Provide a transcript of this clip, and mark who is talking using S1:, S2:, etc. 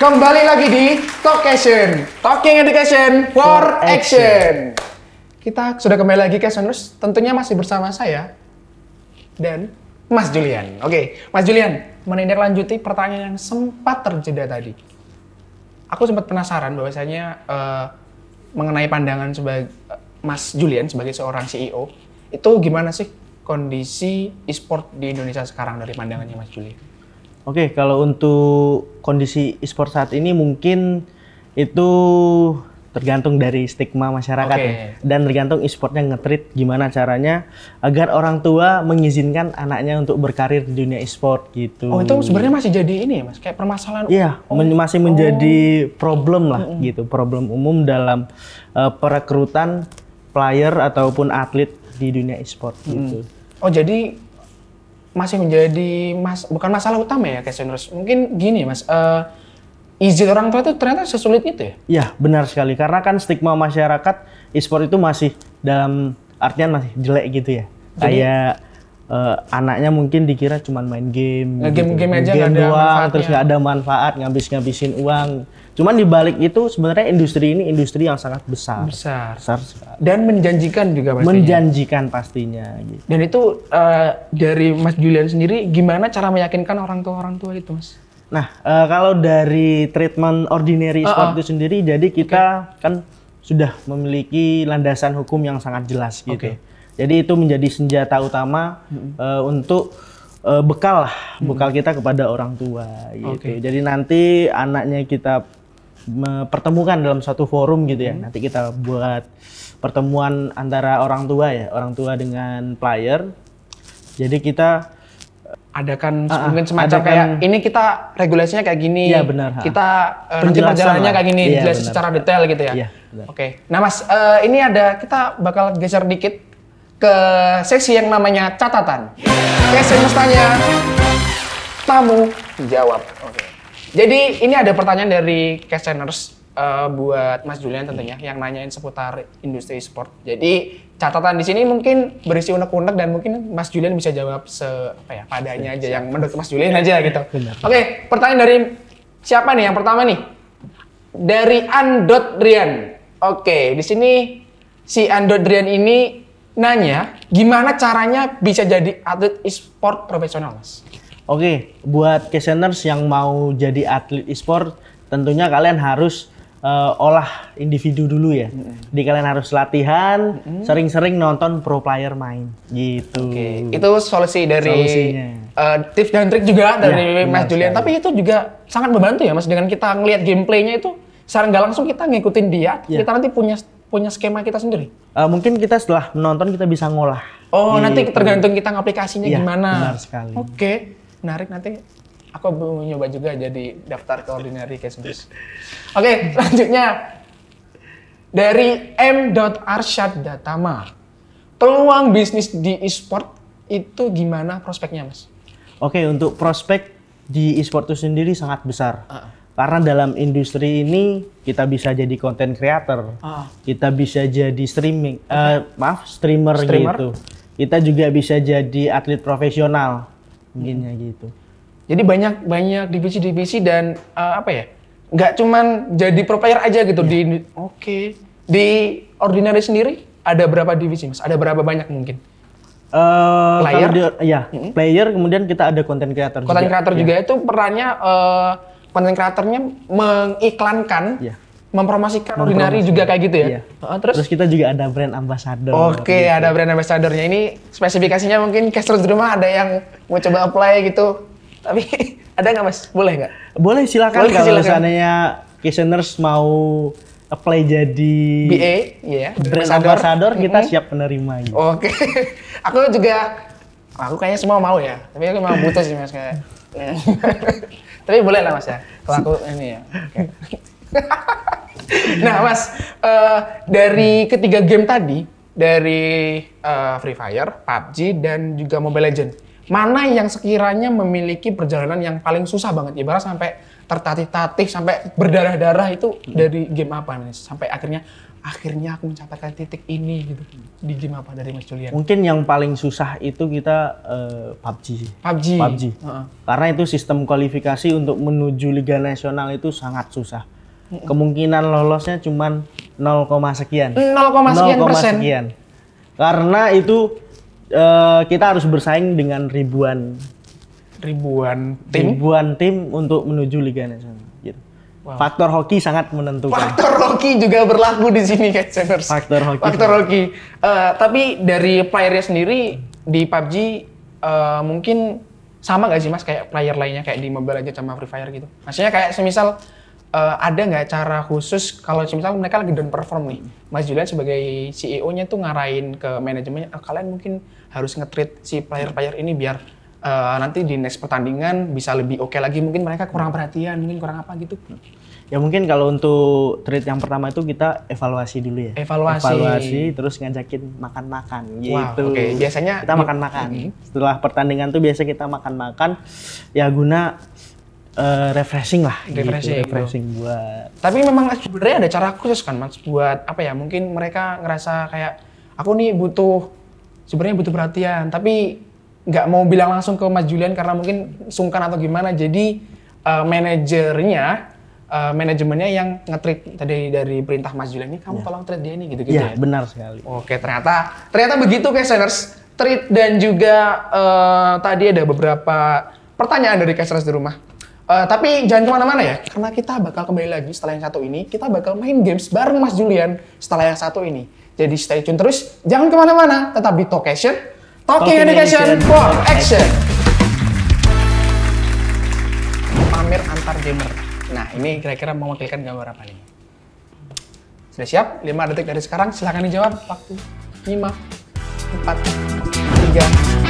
S1: Kembali lagi di Talk Talkation, Talking Education for, action. Kita sudah kembali lagi ke Sonus, tentunya masih bersama saya dan Mas Julian. Oke, Mas Julian, menindaklanjuti pertanyaan yang sempat terjeda tadi. Aku sempat penasaran bahwasanya uh, mengenai pandangan sebagai Mas Julian sebagai seorang CEO, itu gimana sih kondisi e-sport di Indonesia sekarang dari pandangannya Mas Julian?
S2: Oke, okay, kalau untuk kondisi e-sport saat ini mungkin itu tergantung dari stigma masyarakat okay. Ya. dan tergantung e-sportnya ngetrit gimana caranya agar orang tua mengizinkan anaknya untuk berkarir di dunia e-sport gitu. Oh itu sebenarnya masih
S1: jadi ini ya mas, kayak permasalahan. Iya,
S2: oh. men masih menjadi oh. problem lah mm -hmm. gitu, problem umum dalam uh, perekrutan player ataupun atlet di dunia e-sport gitu. mm. gitu.
S1: Oh jadi masih menjadi mas bukan masalah utama ya questioners. Mungkin gini mas, uh, izin orang tua itu ternyata sesulit itu ya?
S2: Iya benar sekali karena kan stigma masyarakat e-sport itu masih dalam artian masih jelek gitu ya. Jadi, Kayak uh, anaknya mungkin dikira cuma main game game-game nah, gitu. aja game doang, terus nggak ada manfaat ngabis-ngabisin uang cuman di balik itu sebenarnya industri ini industri yang sangat besar besar, besar dan menjanjikan juga pastinya menjanjikan pastinya gitu. dan itu uh, dari Mas Julian sendiri gimana cara
S1: meyakinkan orang tua orang tua itu
S2: Mas Nah, uh, kalau dari treatment ordinary uh -uh. sport uh-uh. itu sendiri, jadi kita okay. kan sudah memiliki landasan hukum yang sangat jelas gitu. Okay. Jadi itu menjadi senjata utama hmm. uh, untuk uh, bekal lah, hmm. bekal kita kepada orang tua gitu. Okay. Jadi nanti anaknya kita pertemukan dalam satu forum gitu ya. Hmm. Nanti kita buat pertemuan antara orang tua ya, orang tua dengan player. Jadi kita adakan uh, mungkin semacam adakan, kayak ini
S1: kita regulasinya kayak gini. Iya benar. Kita uh, eh, nanti perjalanannya kayak gini, iya, jelas secara detail gitu ya. Iya, Oke. Okay. Nah Mas, uh, ini ada kita bakal geser dikit ke sesi yang namanya catatan. Oke, tanya, tamu jawab. Oke. Jadi ini ada pertanyaan dari Caseners uh, eh, buat Mas Julian tentunya yang nanyain seputar industri sport. Jadi catatan di sini mungkin berisi unek-unek dan mungkin Mas Julian bisa jawab se apa ya padanya aja yang menurut Mas Julian aja gitu. Oke, pertanyaan dari siapa nih yang pertama nih? Dari Andot Rian. Oke, di sini si Andot Rian ini nanya gimana caranya bisa jadi atlet
S2: e-sport
S1: profesional, Mas?
S2: Oke, buat kesenars yang mau jadi atlet e-sport, tentunya kalian harus uh, olah individu dulu ya. Mm-hmm. Jadi kalian harus latihan, mm-hmm. sering-sering nonton pro player main gitu.
S1: Oke, okay. itu solusi dari Uh, tips dan trik juga dari ya, Mas Julian. Sekali. Tapi itu juga sangat membantu ya, Mas, dengan kita ngelihat gameplaynya itu sekarang nggak langsung kita ngikutin dia, ya. kita nanti punya punya skema kita sendiri?
S2: Uh, mungkin kita setelah menonton kita bisa ngolah.
S1: Oh, di, nanti tergantung kita ngaplikasinya iya, gimana. Benar sekali. Oke, okay. menarik nanti aku mau nyoba juga jadi daftar ke ordinary case Oke, okay, selanjutnya dari M. Data Datama. Peluang bisnis di e-sport itu gimana prospeknya, Mas?
S2: Oke, okay, untuk prospek di e-sport itu sendiri sangat besar. Uh -uh karena dalam industri ini kita bisa jadi content creator, ah. kita bisa jadi streaming, eh, okay. uh, maaf streamer, streamer gitu. Kita juga bisa jadi atlet profesional, mungkinnya hmm. gitu. Jadi banyak banyak
S1: divisi-divisi dan uh, apa ya? Nggak cuman jadi pro player aja gitu ya. di. Iya. Oke. Okay. Di ordinary sendiri ada berapa divisi mas? Ada berapa banyak mungkin?
S2: Uh, player, di, ya, mm -hmm. player. Kemudian kita ada content creator. Content juga. creator ya. juga itu
S1: perannya uh, konten kreatornya mengiklankan yeah iya. mempromosikan ordinary juga kayak gitu ya. Iya. Oh, terus? terus kita juga ada brand ambassador. Oke, okay, gitu. ada brand ambassadornya. Ini spesifikasinya mungkin caster di rumah ada yang mau coba apply gitu. Tapi ada nggak mas? Boleh nggak?
S2: Boleh silakan Boleh, kalau misalnya listeners mau apply jadi BA, ya.
S1: Yeah, brand
S2: ambassador, ambassador kita mm -hmm. siap menerima. Gitu. Oke. Okay.
S1: aku juga aku kayaknya semua mau ya. Tapi aku memang butuh sih mas kayak. Tapi boleh lah mas ya. Kalau aku ini ya. Okay. nah mas, uh, dari ketiga game tadi, dari uh, Free Fire, PUBG, dan juga Mobile Legend. Mana yang sekiranya memiliki perjalanan yang paling susah banget? Ibarat sampai tertatih-tatih, sampai berdarah-darah itu hmm. dari game apa? nih Sampai akhirnya akhirnya aku mencapai titik ini gitu di game apa dari Mas Julian? Mungkin
S2: yang paling susah itu kita uh, eh, PUBG PUBG. PUBG. Uh -huh. Karena itu sistem kualifikasi untuk menuju Liga Nasional itu sangat susah. Uh -huh. Kemungkinan lolosnya cuma 0, sekian. 0, sekian 0, persen. Sekian. Karena itu uh, kita harus bersaing dengan ribuan ribuan tim ribuan tim untuk menuju Liga Nasional. Wow. Faktor hoki sangat menentukan. Faktor hoki juga berlaku di sini, Ceners. Faktor hoki. Faktor hoki. Uh, tapi dari playernya sendiri
S1: di PUBG uh, eh, mungkin sama gak sih mas kayak player lainnya kayak di Mobile aja sama Free Fire gitu? Maksudnya kayak semisal uh, ada nggak cara khusus kalau semisal mereka lagi down perform nih, Mas Julian sebagai CEO-nya tuh ngarahin ke manajemennya, uh, kalian mungkin harus nge si player-player ini biar uh, nanti di next pertandingan bisa lebih oke okay lagi mungkin mereka kurang perhatian mungkin kurang apa gitu
S2: ya mungkin kalau untuk treat yang pertama itu kita evaluasi dulu ya evaluasi evaluasi terus ngajakin makan makan gitu wow, oke okay. biasanya kita makan makan mm mm-hmm. setelah pertandingan tuh biasa kita makan makan ya guna Uh, refreshing lah, gitu, refreshing, gitu, refreshing gitu. buat. Tapi memang sebenarnya ada cara khusus kan,
S1: mas, buat apa ya? Mungkin mereka ngerasa kayak aku nih butuh, sebenarnya butuh perhatian, tapi nggak mau bilang langsung ke Mas Julian karena mungkin sungkan atau gimana. Jadi uh, manajernya uh, manajemennya yang ngetrit tadi dari perintah Mas Julian ini kamu ya. tolong treat dia ini gitu-gitu ya, ya.
S2: benar sekali.
S1: Oke, ternyata ternyata begitu Caseners. Treat dan juga uh, tadi ada beberapa pertanyaan dari Caseners di rumah. Uh, tapi jangan kemana-mana ya, karena kita bakal kembali lagi setelah yang satu ini. Kita bakal main games bareng Mas Julian setelah yang satu ini. Jadi stay tune terus, jangan kemana-mana, tetap di Talkation
S2: Talking, Talking Education, for Action.
S1: Pamer antar gamer. Nah, ini kira-kira mewakilkan gambar apa nih? Sudah siap? 5 detik dari sekarang silahkan dijawab. Waktu 5, 4, 3,